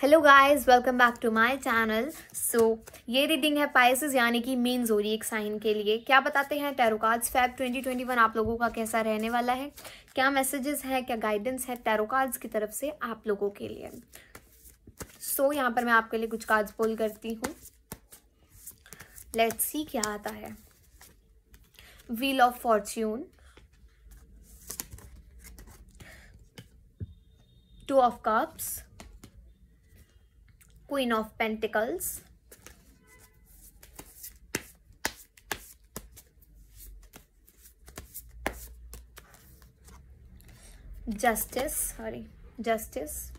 Hello guys welcome back to my channel so ये reading है Pisces यानी कि मीन जोरी एक साइन के लिए क्या बताते हैं टेरोकार्ड्स फैब 2021 आप लोगों का कैसा रहने वाला है क्या मैसेजेस है क्या गाइडेंस है टेरोकार्ड्स की तरफ से आप लोगों के लिए सो so, यहाँ पर मैं आपके लिए कुछ कार्ड्स पोल करती हूँ लेट्स सी क्या आता है wheel of fortune two of cups Queen of Pentacles. Justice, sorry, Justice.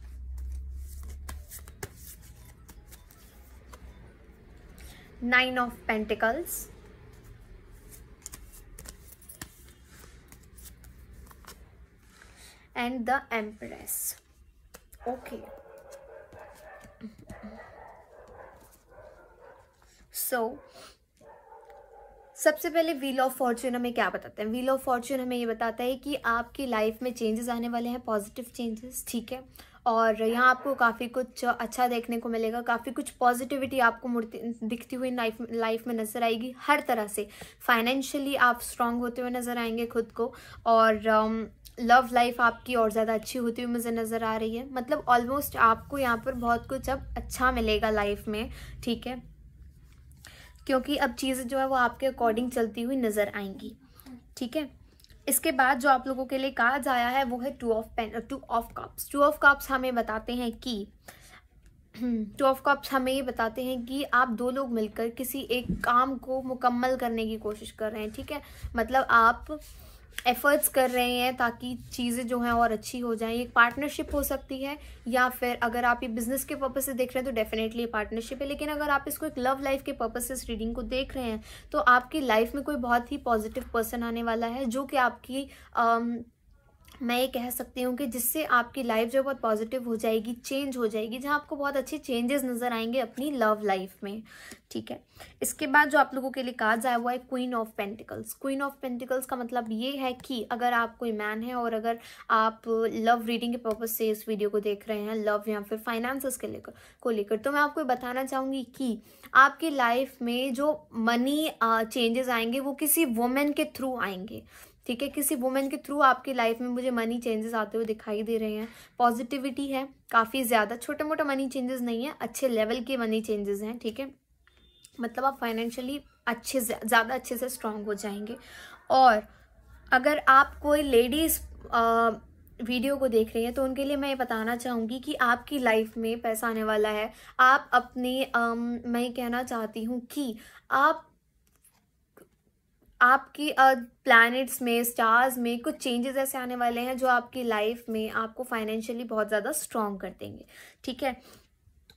Nine of Pentacles. And the Empress. Okay. So so, सबसे पहले व्हील ऑफ फॉर्चून हमें क्या बताते हैं व्हील ऑफ फॉर्चून हमें ये बताता है कि आपकी लाइफ में चेंजेस आने वाले हैं पॉजिटिव चेंजेस ठीक है और यहाँ आपको काफ़ी कुछ अच्छा देखने को मिलेगा काफ़ी कुछ पॉजिटिविटी आपको मुड़ती दिखती हुई लाइफ लाइफ में नज़र आएगी हर तरह से फाइनेंशियली आप स्ट्रांग होते हुए नज़र आएंगे खुद को और um, लव लाइफ आपकी और ज़्यादा अच्छी होती हुई मुझे नज़र आ रही है मतलब ऑलमोस्ट आपको यहाँ पर बहुत कुछ अब अच्छा मिलेगा लाइफ में ठीक है क्योंकि अब चीज़ें जो है वो आपके अकॉर्डिंग चलती हुई नज़र आएंगी ठीक है इसके बाद जो आप लोगों के लिए कहा आया है वो है two of pen two of cups two of cups हमें बताते हैं कि टू ऑफ कप्स हमें ये बताते हैं कि आप दो लोग मिलकर किसी एक काम को मुकम्मल करने की कोशिश कर रहे हैं ठीक है मतलब आप एफर्ट्स कर रहे हैं ताकि चीज़ें जो हैं और अच्छी हो जाएं एक पार्टनरशिप हो सकती है या फिर अगर आप ये बिज़नेस के पर्पज़ से देख रहे हैं तो डेफिनेटली पार्टनरशिप है लेकिन अगर आप इसको एक लव लाइफ के पर्पज़ से इस रीडिंग को देख रहे हैं तो आपकी लाइफ में कोई बहुत ही पॉजिटिव पर्सन आने वाला है जो कि आपकी um, मैं ये कह सकती हूँ कि जिससे आपकी लाइफ जो बहुत पॉजिटिव हो जाएगी चेंज हो जाएगी जहाँ आपको बहुत अच्छे चेंजेस नज़र आएंगे अपनी लव लाइफ में ठीक है इसके बाद जो आप लोगों के लिए कार्ड आया हुआ है queen of pentacles queen of pentacles का मतलब ये है कि अगर आप कोई मैन है और अगर आप लव रीडिंग के पर्पज से इस वीडियो को देख रहे हैं लव या फिर फाइनेंस के लेकर को लेकर तो मैं आपको बताना चाहूँगी कि आपकी लाइफ में जो मनी चेंजेस आएंगे वो किसी वुमेन के थ्रू आएंगे ठीक है किसी वुमेन के थ्रू आपकी लाइफ में मुझे मनी चेंजेस आते हुए दिखाई दे रहे हैं पॉजिटिविटी है काफ़ी ज़्यादा छोटे मोटे मनी चेंजेस नहीं है अच्छे लेवल के मनी चेंजेस हैं ठीक है मतलब आप फाइनेंशियली अच्छे ज़्यादा अच्छे से स्ट्रांग हो जाएंगे और अगर आप कोई लेडीज़ वीडियो को देख रही हैं तो उनके लिए मैं ये बताना चाहूँगी कि आपकी लाइफ में पैसा आने वाला है आप अपने आ, मैं कहना चाहती हूँ कि आप आपकी प्लैनेट्स में स्टार्स में कुछ चेंजेस ऐसे आने वाले हैं जो आपकी लाइफ में आपको फाइनेंशियली बहुत ज़्यादा स्ट्रॉन्ग कर देंगे ठीक है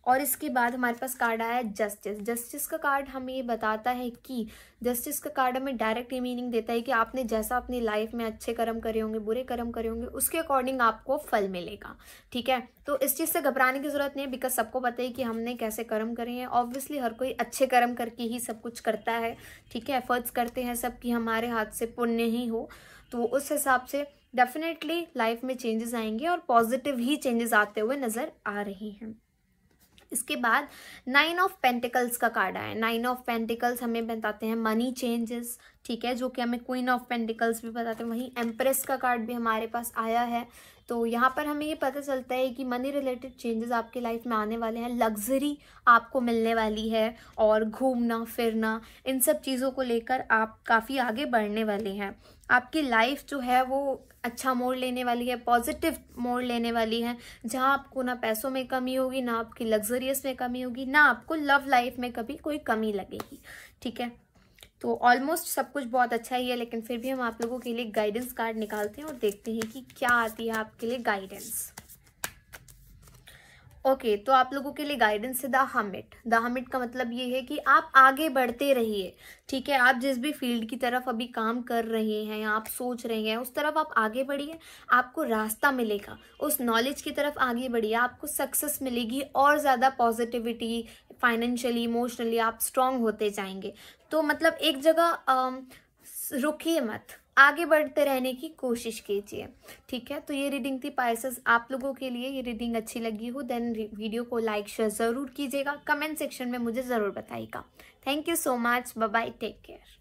और इसके बाद हमारे पास कार्ड आया जस्टिस जस्टिस का कार्ड हमें ये बताता है कि जस्टिस का कार्ड हमें डायरेक्ट ये मीनिंग देता है कि आपने जैसा अपनी लाइफ में अच्छे कर्म करे होंगे बुरे कर्म करे होंगे उसके अकॉर्डिंग आपको फल मिलेगा ठीक है तो इस चीज़ से घबराने की ज़रूरत नहीं है बिकॉज सबको पता है कि हमने कैसे कर्म करे हैं ऑब्वियसली हर कोई अच्छे कर्म करके ही सब कुछ करता है ठीक है एफर्ट्स करते हैं सब कि हमारे हाथ से पुण्य ही हो तो उस हिसाब से डेफिनेटली लाइफ में चेंजेस आएंगे और पॉजिटिव ही चेंजेस आते हुए नज़र आ रहे हैं इसके बाद नाइन ऑफ पेंटिकल्स का कार्ड आया नाइन ऑफ पेंटिकल्स हमें बताते हैं मनी चेंजेस ठीक है जो कि हमें क्वीन ऑफ पेंटिकल्स भी बताते हैं वहीं एम्प्रेस का कार्ड भी हमारे पास आया है तो यहाँ पर हमें ये पता चलता है कि मनी रिलेटेड चेंजेस आपके लाइफ में आने वाले हैं लग्जरी आपको मिलने वाली है और घूमना फिरना इन सब चीज़ों को लेकर आप काफ़ी आगे बढ़ने वाले हैं आपकी लाइफ जो है वो अच्छा मोड़ लेने वाली है पॉजिटिव मोड़ लेने वाली है जहाँ आपको ना पैसों में कमी होगी ना आपकी लग्जरियस में कमी होगी ना आपको लव लाइफ में कभी कोई कमी लगेगी ठीक है तो ऑलमोस्ट सब कुछ बहुत अच्छा ही है लेकिन फिर भी हम आप लोगों के लिए गाइडेंस कार्ड निकालते हैं और देखते हैं कि क्या आती है आपके लिए गाइडेंस ओके okay, तो आप लोगों के लिए गाइडेंस है द हमिट द हमिट का मतलब ये है कि आप आगे बढ़ते रहिए ठीक है आप जिस भी फील्ड की तरफ अभी काम कर रहे हैं आप सोच रहे हैं उस तरफ आप आगे बढ़िए आपको रास्ता मिलेगा उस नॉलेज की तरफ आगे बढ़िए आपको सक्सेस मिलेगी और ज़्यादा पॉजिटिविटी फाइनेंशियली इमोशनली आप स्ट्रांग होते जाएंगे तो मतलब एक जगह रुकिए मत आगे बढ़ते रहने की कोशिश कीजिए ठीक है तो ये रीडिंग थी पाइसेस आप लोगों के लिए ये रीडिंग अच्छी लगी हो देन वीडियो को लाइक शेयर ज़रूर कीजिएगा कमेंट सेक्शन में मुझे ज़रूर बताइएगा thank you so much bye take care